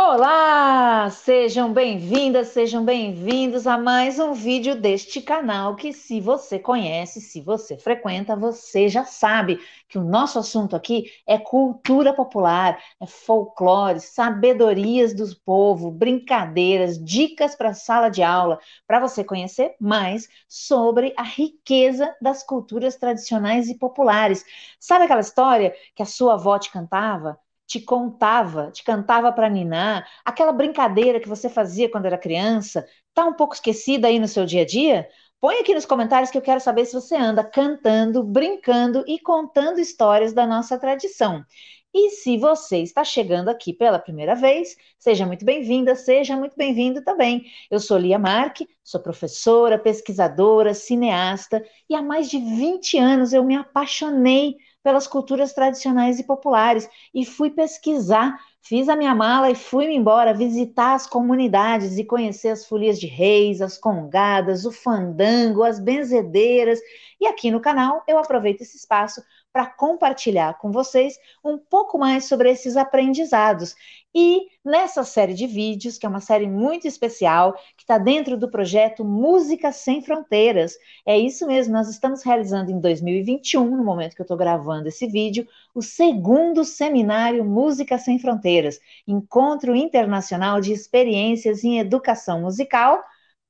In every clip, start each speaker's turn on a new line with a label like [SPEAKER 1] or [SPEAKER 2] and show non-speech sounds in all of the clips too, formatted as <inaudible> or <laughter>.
[SPEAKER 1] Olá! Sejam bem-vindas, sejam bem-vindos a mais um vídeo deste canal que se você conhece, se você frequenta, você já sabe que o nosso assunto aqui é cultura popular, é folclore, sabedorias do povo, brincadeiras, dicas para sala de aula, para você conhecer mais sobre a riqueza das culturas tradicionais e populares. Sabe aquela história que a sua avó te cantava? te contava, te cantava para ninar, aquela brincadeira que você fazia quando era criança, tá um pouco esquecida aí no seu dia a dia? Põe aqui nos comentários que eu quero saber se você anda cantando, brincando e contando histórias da nossa tradição. E se você está chegando aqui pela primeira vez, seja muito bem-vinda, seja muito bem-vindo também. Eu sou Lia Marque, sou professora, pesquisadora, cineasta e há mais de 20 anos eu me apaixonei pelas culturas tradicionais e populares. E fui pesquisar, fiz a minha mala e fui embora visitar as comunidades e conhecer as folias de reis, as congadas, o fandango, as benzedeiras. E aqui no canal eu aproveito esse espaço para compartilhar com vocês um pouco mais sobre esses aprendizados. E nessa série de vídeos, que é uma série muito especial, que está dentro do projeto Música Sem Fronteiras. É isso mesmo, nós estamos realizando em 2021, no momento que eu estou gravando esse vídeo, o segundo seminário Música Sem Fronteiras, Encontro Internacional de Experiências em Educação Musical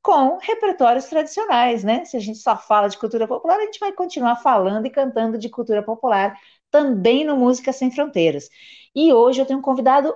[SPEAKER 1] com repertórios tradicionais, né? Se a gente só fala de cultura popular, a gente vai continuar falando e cantando de cultura popular também no Música Sem Fronteiras. E hoje eu tenho um convidado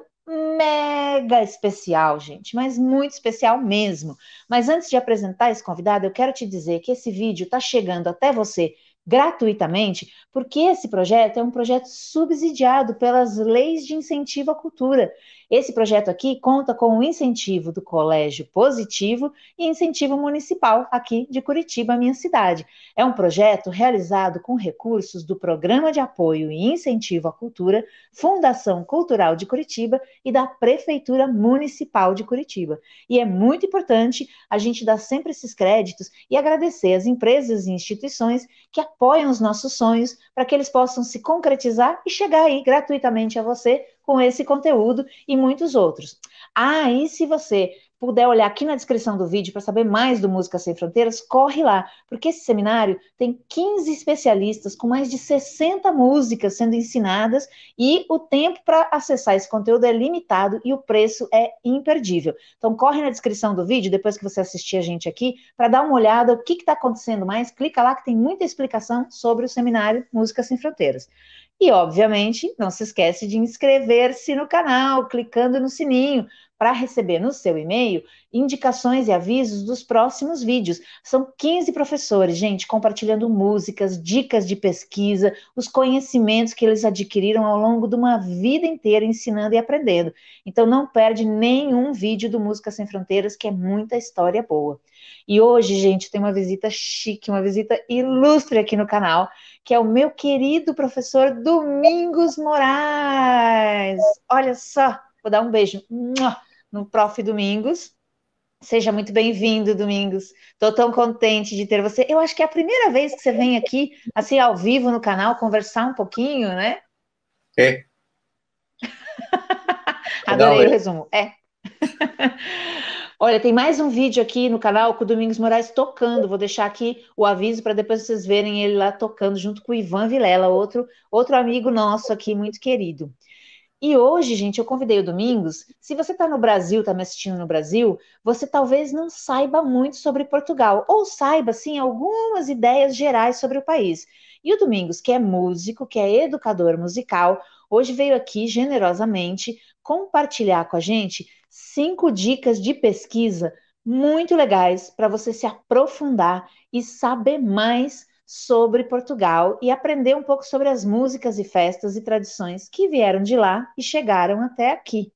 [SPEAKER 1] mega especial, gente, mas muito especial mesmo. Mas antes de apresentar esse convidado, eu quero te dizer que esse vídeo está chegando até você gratuitamente, porque esse projeto é um projeto subsidiado pelas leis de incentivo à cultura. Esse projeto aqui conta com o incentivo do Colégio Positivo e incentivo municipal aqui de Curitiba, minha cidade. É um projeto realizado com recursos do Programa de Apoio e Incentivo à Cultura, Fundação Cultural de Curitiba e da Prefeitura Municipal de Curitiba. E é muito importante a gente dar sempre esses créditos e agradecer às empresas e instituições que apoiam os nossos sonhos para que eles possam se concretizar e chegar aí gratuitamente a você com esse conteúdo e muitos outros. Ah, e se você puder olhar aqui na descrição do vídeo para saber mais do Música Sem Fronteiras, corre lá, porque esse seminário tem 15 especialistas com mais de 60 músicas sendo ensinadas e o tempo para acessar esse conteúdo é limitado e o preço é imperdível. Então, corre na descrição do vídeo, depois que você assistir a gente aqui, para dar uma olhada o que está acontecendo mais, clica lá que tem muita explicação sobre o seminário Música Sem Fronteiras. E, obviamente, não se esquece de inscrever-se no canal, clicando no sininho, para receber no seu e-mail indicações e avisos dos próximos vídeos. São 15 professores, gente, compartilhando músicas, dicas de pesquisa, os conhecimentos que eles adquiriram ao longo de uma vida inteira ensinando e aprendendo. Então não perde nenhum vídeo do Música Sem Fronteiras, que é muita história boa. E hoje, gente, tem uma visita chique, uma visita ilustre aqui no canal, que é o meu querido professor Domingos Moraes. Olha só, vou dar um beijo no Prof. Domingos. Seja muito bem-vindo, Domingos. Estou tão contente de ter você. Eu acho que é a primeira vez que você vem aqui, assim, ao vivo no canal, conversar um pouquinho, né?
[SPEAKER 2] É. <laughs> é Adorei o resumo.
[SPEAKER 1] É. <laughs> Olha, tem mais um vídeo aqui no canal com o Domingos Moraes tocando. Vou deixar aqui o aviso para depois vocês verem ele lá tocando junto com o Ivan Vilela, outro, outro amigo nosso aqui, muito querido. E hoje, gente, eu convidei o Domingos. Se você está no Brasil, está me assistindo no Brasil, você talvez não saiba muito sobre Portugal, ou saiba, sim, algumas ideias gerais sobre o país. E o Domingos, que é músico, que é educador musical, hoje veio aqui generosamente compartilhar com a gente cinco dicas de pesquisa muito legais para você se aprofundar e saber mais sobre Portugal e aprender um pouco sobre as músicas e festas e tradições que vieram de lá e chegaram até aqui.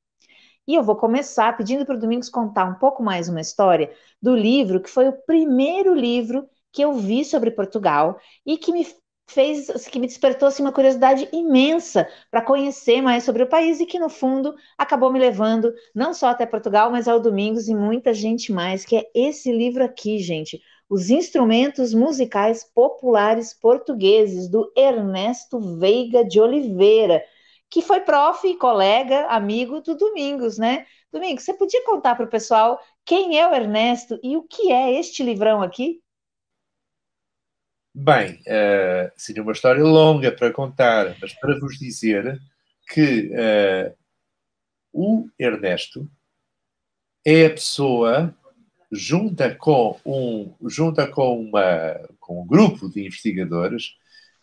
[SPEAKER 1] E eu vou começar pedindo para o Domingos contar um pouco mais uma história do livro que foi o primeiro livro que eu vi sobre Portugal e que me fez, que me despertou assim, uma curiosidade imensa para conhecer mais sobre o país e que no fundo acabou me levando não só até Portugal, mas ao Domingos e muita gente mais, que é esse livro aqui, gente, os instrumentos musicais populares portugueses do Ernesto Veiga de Oliveira, que foi prof, colega, amigo do Domingos, né? Domingos, você podia contar para o pessoal quem é o Ernesto e o que é este livrão aqui?
[SPEAKER 2] Bem, uh, seria uma história longa para contar, mas para vos dizer que uh, o Ernesto é a pessoa junta com um, junta com, uma, com um grupo de investigadores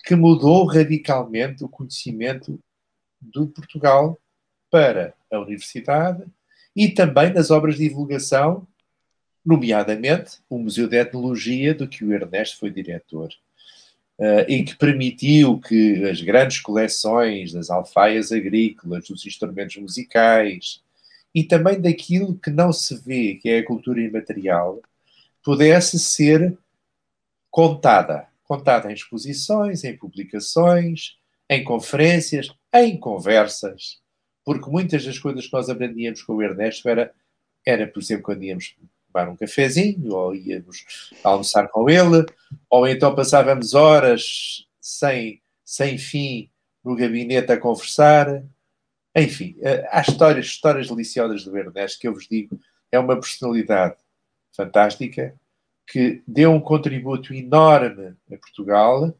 [SPEAKER 2] que mudou radicalmente o conhecimento do Portugal para a universidade e também nas obras de divulgação, nomeadamente o Museu de Etnologia, do que o Ernesto foi diretor, uh, eh, e que permitiu que as grandes coleções das alfaias agrícolas, dos instrumentos musicais, e também daquilo que não se vê, que é a cultura imaterial, pudesse ser contada. Contada em exposições, em publicações, em conferências, em conversas. Porque muitas das coisas que nós aprendíamos com o Ernesto era, era por exemplo, quando íamos tomar um cafezinho, ou íamos almoçar com ele, ou então passávamos horas sem, sem fim no gabinete a conversar, enfim, eh, há histórias, histórias deliciosas do Bernés que eu vos digo, é uma personalidade fantástica que deu um contributo enorme a Portugal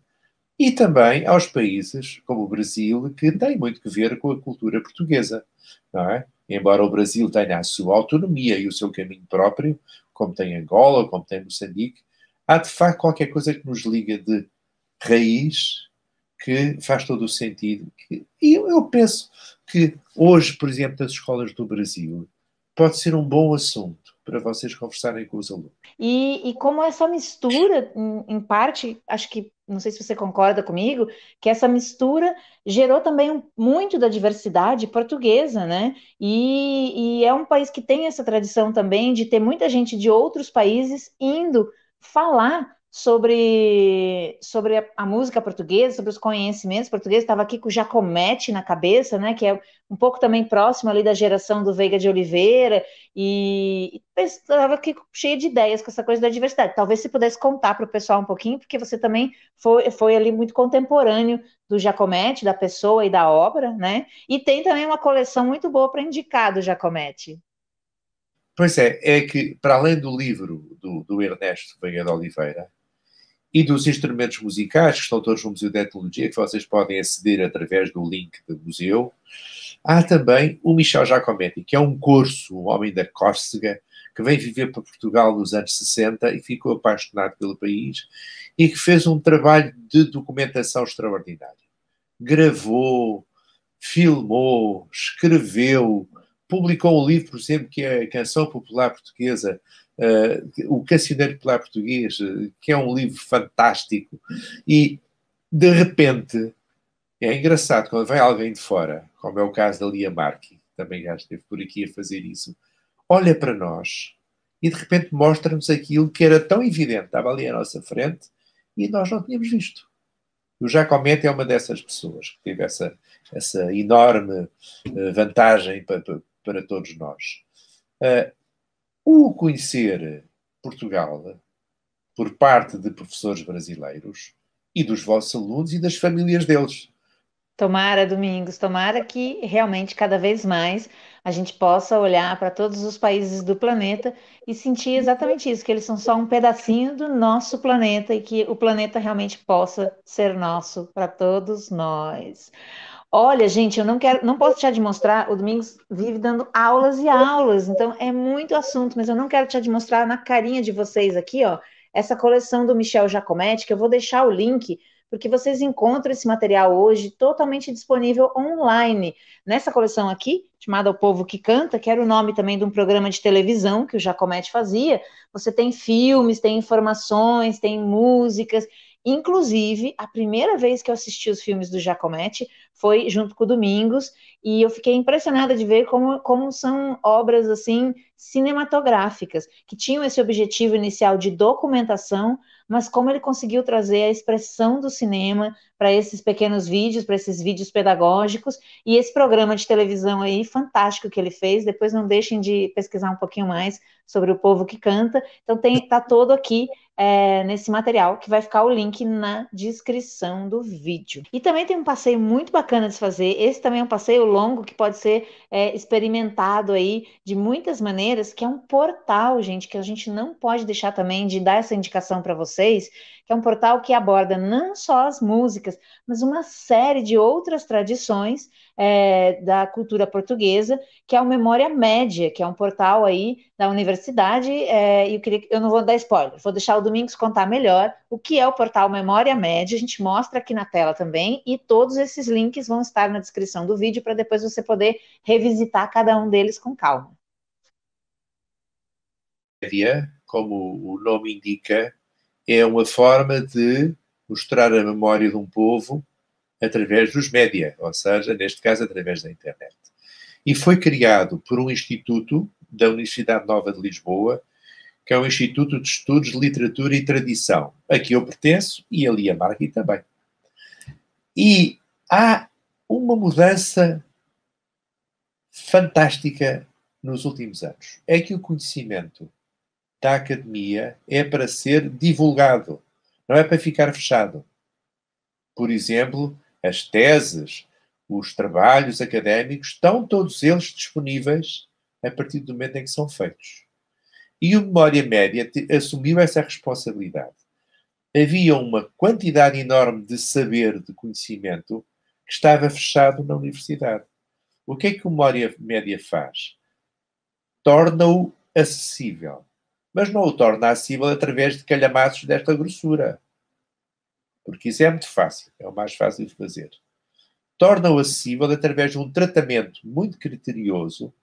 [SPEAKER 2] e também aos países como o Brasil, que tem muito que ver com a cultura portuguesa, não é? Embora o Brasil tenha a sua autonomia e o seu caminho próprio, como tem Angola, como tem Moçambique, há de facto qualquer coisa que nos liga de raiz que faz todo o sentido. E eu, eu penso que hoje, por exemplo, nas escolas do Brasil, pode ser um bom assunto para vocês conversarem com os alunos.
[SPEAKER 1] E, e como essa mistura, em, em, parte, acho que, não sei se você concorda comigo, que essa mistura gerou também muito da diversidade portuguesa, né? E, e é um país que tem essa tradição também de ter muita gente de outros países indo falar sobre, sobre a, a, música portuguesa, sobre os conhecimentos portugueses. Estava aqui com o Jacomete na cabeça, né, que é um pouco também próximo ali da geração do Veiga de Oliveira, e estava aqui cheia de ideias com essa coisa da diversidade. Talvez se pudesse contar para o pessoal um pouquinho, porque você também foi, foi ali muito contemporâneo do Jacomete, da pessoa e da obra, né? E tem também uma coleção muito boa para indicar do Jacomete.
[SPEAKER 2] Pois é, é que para além do livro do, do Ernesto Veiga de Oliveira, e dos instrumentos musicais que estão todos no Museu de Etnologia, que vocês podem aceder através do link do museu. Há também o Michel Giacometti, que é um corso, um homem da Córcega, que vem viver para Portugal nos anos 60 e ficou apaixonado pelo país e que fez um trabalho de documentação extraordinário. Gravou, filmou, escreveu, publicou um livro, por exemplo, que é a Canção Popular Portuguesa, uh, O Cancioneiro Popular Português, eh, que é um livro fantástico, e de repente é engraçado quando vem alguém de fora, como é o caso da Lia Marque, também já esteve por aqui a fazer isso, olha para nós e de repente mostra-nos aquilo que era tão evidente, estava ali à nossa frente e nós não tínhamos visto. O Jacomete é uma dessas pessoas que teve essa, essa enorme eh, vantagem para, para, para todos nós o conhecer Portugal por parte de professores brasileiros e dos vossos alunos e das famílias deles.
[SPEAKER 1] Tomara, Domingos, tomara que realmente cada vez mais a gente possa olhar para todos os países do planeta e sentir exatamente isso, que eles são só um pedacinho do nosso planeta e que o planeta realmente possa ser nosso para todos nós. Olha, gente, eu não quero, não posso te demonstrar. O Domingos vive dando aulas e aulas, então é muito assunto, mas eu não quero te demonstrar na carinha de vocês aqui, ó, essa coleção do Michel Jacometti, que eu vou deixar o link, porque vocês encontram esse material hoje totalmente disponível online. Nessa coleção aqui, chamada O Povo que Canta, que era o nome também de um programa de televisão que o Jacometti fazia, você tem filmes, tem informações, tem músicas. Inclusive, a primeira vez que eu assisti os filmes do Jacometti foi junto com o Domingos, e eu fiquei impressionada de ver como, como são obras assim cinematográficas, que tinham esse objetivo inicial de documentação, mas como ele conseguiu trazer a expressão do cinema para esses pequenos vídeos, para esses vídeos pedagógicos, e esse programa de televisão aí fantástico que ele fez, depois não deixem de pesquisar um pouquinho mais sobre o povo que canta. Então tem tá todo aqui é, nesse material, que vai ficar o link na descrição do vídeo. E também tem um passeio muito bacana de se fazer. Esse também é um passeio longo que pode ser é, experimentado aí de muitas maneiras, que é um portal, gente, que a gente não pode deixar também de dar essa indicação para vocês, que é um portal que aborda não só as músicas, mas uma série de outras tradições é, da cultura portuguesa, que é o Memória Média, que é um portal aí da universidade. É, eu, queria, eu não vou dar spoiler, vou deixar o Domingos contar melhor o que é o portal Memória Média. A gente mostra aqui na tela também, e todos esses links vão estar na descrição do vídeo para depois você poder revisitar cada um deles com calma.
[SPEAKER 2] como o nome indica, é uma forma de mostrar a memória de um povo através dos média, ou seja, neste caso, através da internet. E foi criado por um instituto da Universidade Nova de Lisboa, que é o Instituto de Estudos de Literatura e Tradição, a que eu pertenço e ali a Margui também. E há uma mudança fantástica nos últimos anos. É que o conhecimento da academia é para ser divulgado, não é para ficar fechado. Por exemplo, as teses, os trabalhos académicos, estão todos eles disponíveis a partir do momento em que são feitos. E o Memória Média assumiu essa responsabilidade. Havia uma quantidade enorme de saber, de conhecimento, que estava fechado na universidade. O que é que o Memória Média faz? Torna-o acessível. Mas não o torna acessível através de calhamaços desta grossura porque isso é muito fácil, é o mais fácil de fazer. Torna-o acessível através de um tratamento muito criterioso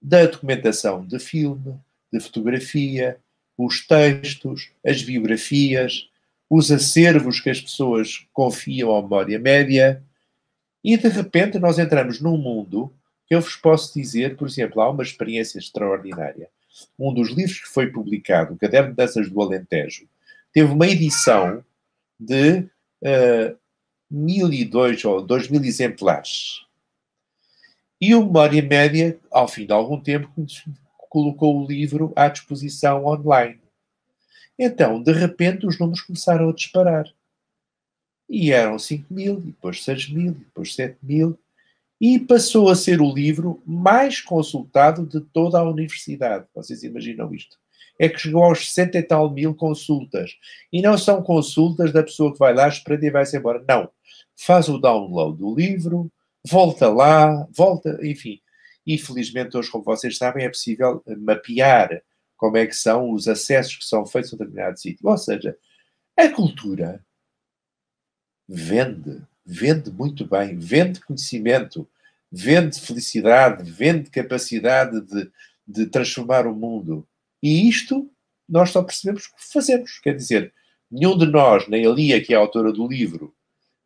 [SPEAKER 2] da documentação de filme, de fotografia, os textos, as biografias, os acervos que as pessoas confiam à memória média, e de repente nós entramos num mundo que eu vos posso dizer, por exemplo, há uma experiência extraordinária. Um dos livros que foi publicado, o Caderno de Danças do Alentejo, teve uma edição de uh, eh, 1.002 ou 2.000 exemplares. E o Memória Média, ao fim de algum tempo, colocou o livro à disposição online. Então, de repente, os números começaram a disparar. E eram 5 mil, depois 6 mil, depois 7 mil e passou a ser o livro mais consultado de toda a universidade. Vocês imaginam isto? É que chegou aos 60 e tal mil consultas. E não são consultas da pessoa que vai lá, espreita e vai-se embora. Não. Faz o download do livro, volta lá, volta, enfim. E felizmente hoje, como vocês sabem, é possível eh, mapear como é que são os acessos que são feitos a determinado sítio. Ou seja, a cultura vende, vende muito bem, vende conhecimento, vende felicidade, vende capacidade de, de transformar o mundo. E isto nós só percebemos que fazemos. Quer dizer, nenhum de nós, nem a Lia, é que é a autora do livro,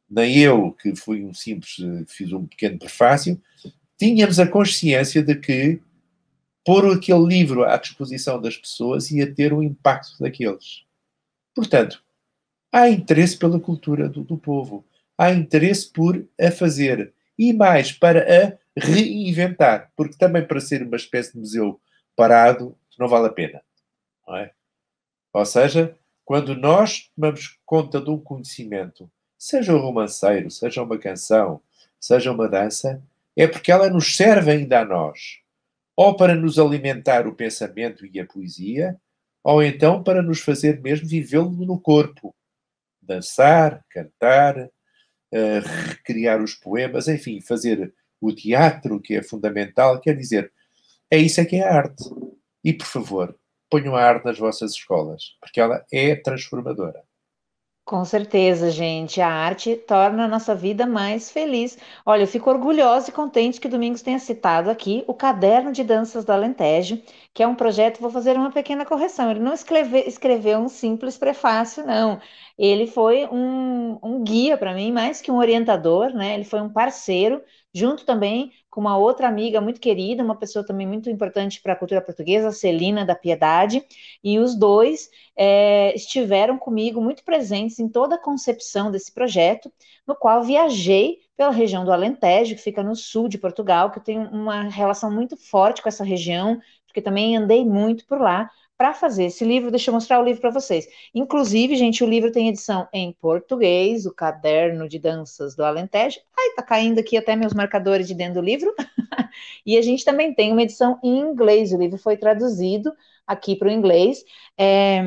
[SPEAKER 2] nem eu, que fui um simples, fiz um pequeno prefácio, tínhamos a consciência de que pôr aquele livro à disposição das pessoas ia ter o um impacto daqueles. Portanto, há interesse pela cultura do, do povo, há interesse por a fazer e mais para a reinventar, porque também para ser uma espécie de museu parado não vale a pena. É? Ou seja, quando nós tomamos conta de um conhecimento, seja um romanceiro, seja uma canção, seja uma dança, é porque ela nos serve ainda a nós, ou para nos alimentar o pensamento e a poesia, ou então para nos fazer mesmo vivê-lo no corpo, dançar, cantar, recriar os poemas, enfim, fazer o teatro, que é fundamental. Quer dizer, é isso é que é a arte. E, por favor, ponham a arte nas vossas escolas, porque ela é transformadora. Com
[SPEAKER 1] certeza, gente. A arte torna a nossa vida mais feliz. Olha, eu fico orgulhosa e contente que Domingos tenha citado aqui o Caderno de Danças do Alentejo, que é um projeto. Vou fazer uma pequena correção. Ele não escreve, escreveu um simples prefácio, não. Ele foi um, um guia para mim, mais que um orientador, né? Ele foi um parceiro, junto também com uma outra amiga muito querida, uma pessoa também muito importante para a cultura portuguesa, Celina da Piedade, e os dois é, estiveram comigo muito presentes em toda a concepção desse projeto, no qual viajei pela região do Alentejo, que fica no sul de Portugal, que eu tenho uma relação muito forte com essa região, porque também andei muito por lá, para fazer esse livro, deixa eu mostrar o livro para vocês. Inclusive, gente, o livro tem edição em português, o caderno de danças do Alentejo. Ai, tá caindo aqui até meus marcadores de dentro do livro. <laughs> e a gente também tem uma edição em inglês, o livro foi traduzido aqui para o inglês. É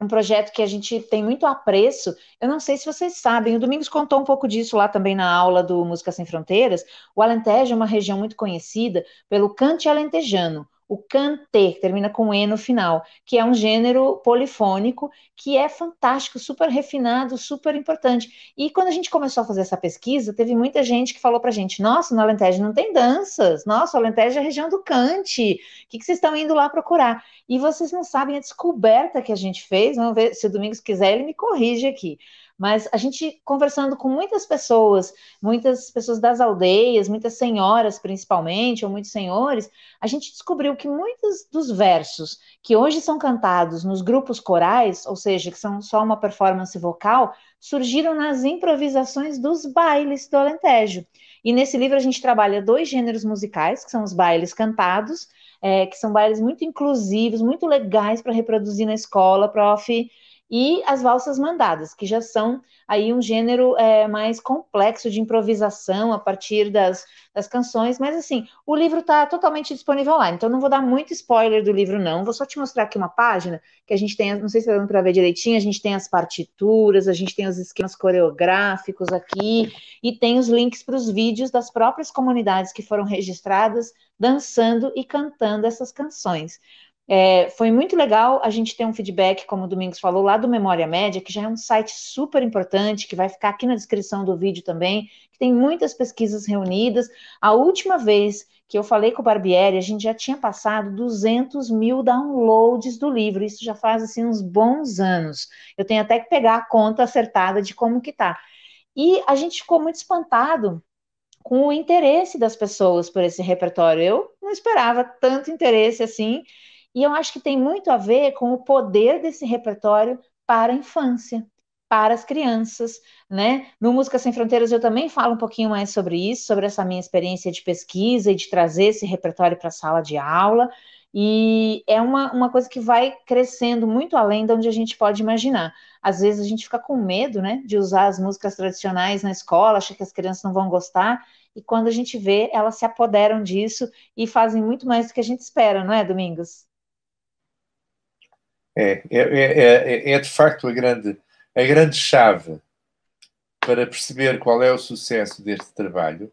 [SPEAKER 1] um projeto que a gente tem muito apreço. Eu não sei se vocês sabem, o Domingos contou um pouco disso lá também na aula do Música Sem Fronteiras. O Alentejo é uma região muito conhecida pelo cante alentejano o cante que termina com E no final, que é um gênero polifônico que é fantástico, super refinado, super importante. E quando a gente começou a fazer essa pesquisa, teve muita gente que falou pra gente: nossa, no Alentejo não tem danças, nossa, o Alentejo é a região do cante, o que, que vocês estão indo lá procurar? E vocês não sabem a descoberta que a gente fez, vamos ver se o Domingos quiser, ele me corrige aqui. Mas a gente conversando com muitas pessoas, muitas pessoas das aldeias, muitas senhoras principalmente, ou muitos senhores, a gente descobriu que muitos dos versos que hoje são cantados nos grupos corais, ou seja, que são só uma performance vocal, surgiram nas improvisações dos bailes do Alentejo. E nesse livro a gente trabalha dois gêneros musicais, que são os bailes cantados, é, que são bailes muito inclusivos, muito legais para reproduzir na escola. prof e as valsas mandadas, que já são aí um gênero é, mais complexo de improvisação a partir das, das canções, mas assim, o livro está totalmente disponível lá, então não vou dar muito spoiler do livro não, vou só te mostrar aqui uma página, que a gente tem, não sei se está dando para ver direitinho, a gente tem as partituras, a gente tem os esquemas coreográficos aqui, e tem os links para os vídeos das próprias comunidades que foram registradas, dançando e cantando essas canções. É, foi muito legal a gente ter um feedback, como o Domingos falou, lá do Memória Média, que já é um site super importante, que vai ficar aqui na descrição do vídeo também, que tem muitas pesquisas reunidas. A última vez que eu falei com o Barbieri, a gente já tinha passado 200 mil downloads do livro, isso já faz, assim, uns bons anos. Eu tenho até que pegar a conta acertada de como que tá. E a gente ficou muito espantado com o interesse das pessoas por esse repertório. Eu não esperava tanto interesse assim, e eu acho que tem muito a ver com o poder desse repertório para a infância, para as crianças, né? No Música Sem Fronteiras eu também falo um pouquinho mais sobre isso, sobre essa minha experiência de pesquisa e de trazer esse repertório para a sala de aula. E é uma, uma coisa que vai crescendo muito além de onde a gente pode imaginar. Às vezes a gente fica com medo, né, de usar as músicas tradicionais na escola, acha que as crianças não vão gostar, e quando a gente vê, elas se apoderam disso e fazem muito mais do que a gente espera, não é, Domingos?
[SPEAKER 2] É, é, é, é, de facto a grande, a grande chave para perceber qual é o sucesso deste trabalho,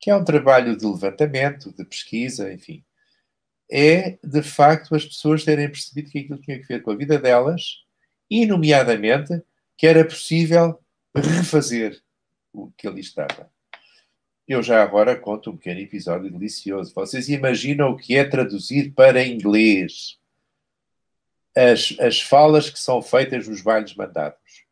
[SPEAKER 2] que é um trabalho de levantamento, de pesquisa, enfim. É de facto as pessoas terem percebido que aquilo tinha que ver com a vida delas e, nomeadamente, que era possível refazer o que ali estava. Eu já agora conto um pequeno episódio delicioso. Vocês imaginam o que é traduzir para inglês? as, as falas que são feitas nos vários mandados.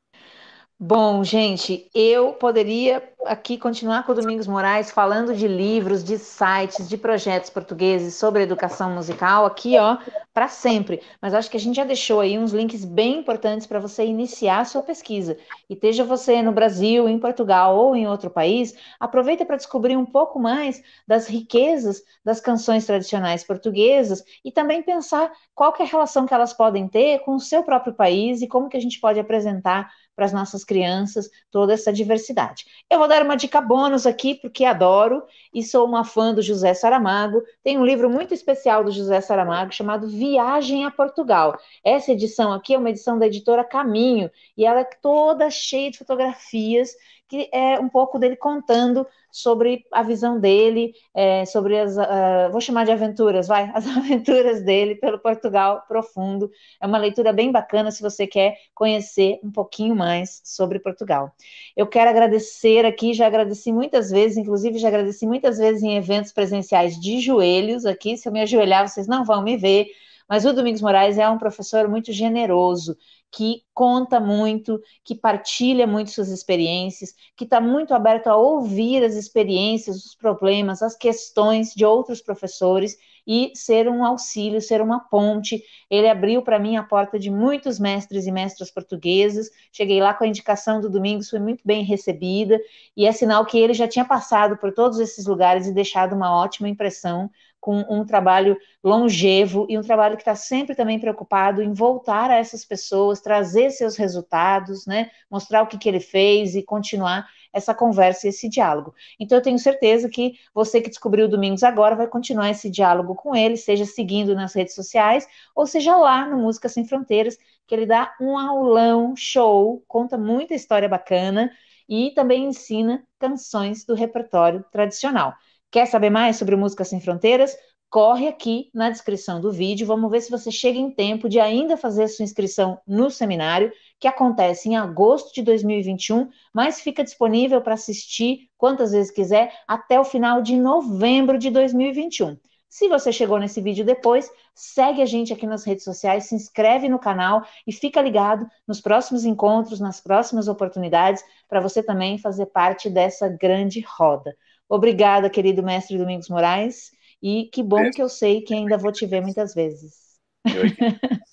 [SPEAKER 1] Bom, gente, eu poderia aqui continuar com o Domingos Moraes falando de livros, de sites, de projetos portugueses sobre educação musical aqui, ó, para sempre. Mas acho que a gente já deixou aí uns links bem importantes para você iniciar a sua pesquisa. E esteja você no Brasil, em Portugal ou em outro país, aproveita para descobrir um pouco mais das riquezas das canções tradicionais portuguesas e também pensar qual é a relação que elas podem ter com o seu próprio país e como que a gente pode apresentar para as nossas crianças toda essa diversidade. Eu vou dar uma dica bônus aqui, porque adoro e sou uma fã do José Saramago. Tem um livro muito especial do José Saramago chamado Viagem a Portugal. Essa edição aqui é uma edição da editora Caminho e ela é toda cheia de fotografias que é um pouco dele contando sobre a visão dele, é, sobre as, uh, vou chamar de aventuras, vai, <laughs> as aventuras dele pelo Portugal profundo. É uma leitura bem bacana se você quer conhecer um pouquinho mais sobre Portugal. Eu quero agradecer aqui, já agradeci muitas vezes, inclusive já agradeci muitas vezes em eventos presenciais de joelhos aqui. Se eu me ajoelhar, vocês não vão me ver mas o Domingos Moraes é um professor muito generoso, que conta muito, que partilha muito suas experiências, que está muito aberto a ouvir as experiências, os problemas, as questões de outros professores e ser um auxílio, ser uma ponte. Ele abriu para mim a porta de muitos mestres e mestras portugueses. Cheguei lá com a indicação do Domingos, foi muito bem recebida e é sinal que ele já tinha passado por todos esses lugares e deixado uma ótima impressão com um trabalho longevo e um trabalho que está sempre também preocupado em voltar a essas pessoas, trazer seus resultados, né, mostrar o que, que ele fez e continuar essa conversa e esse diálogo. Então, eu tenho certeza que você que descobriu o Domingos agora vai continuar esse diálogo com ele, seja seguindo nas redes sociais ou seja lá no Música Sem Fronteiras, que ele dá um aulão show, conta muita história bacana e também ensina canções do repertório tradicional. Quer saber mais sobre Música Sem Fronteiras? Corre aqui na descrição do vídeo. Vamos ver se você chega em tempo de ainda fazer sua inscrição no seminário, que acontece em agosto de 2021, mas fica disponível para assistir quantas vezes quiser até o final de novembro de 2021. Se você chegou nesse vídeo depois, segue a gente aqui nas redes sociais, se inscreve no canal e fica ligado nos próximos encontros, nas próximas oportunidades, para você também fazer parte dessa grande roda. Obrigada, querido mestre Domingos Moraes, e que bom que eu sei que ainda vou te ver muitas vezes. <laughs>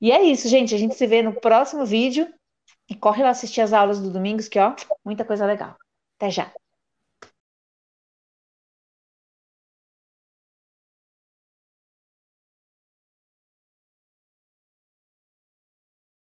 [SPEAKER 1] e é isso, gente. A gente se vê no próximo vídeo. E corre lá assistir as aulas do Domingos, que ó,
[SPEAKER 2] muita coisa legal. Até já!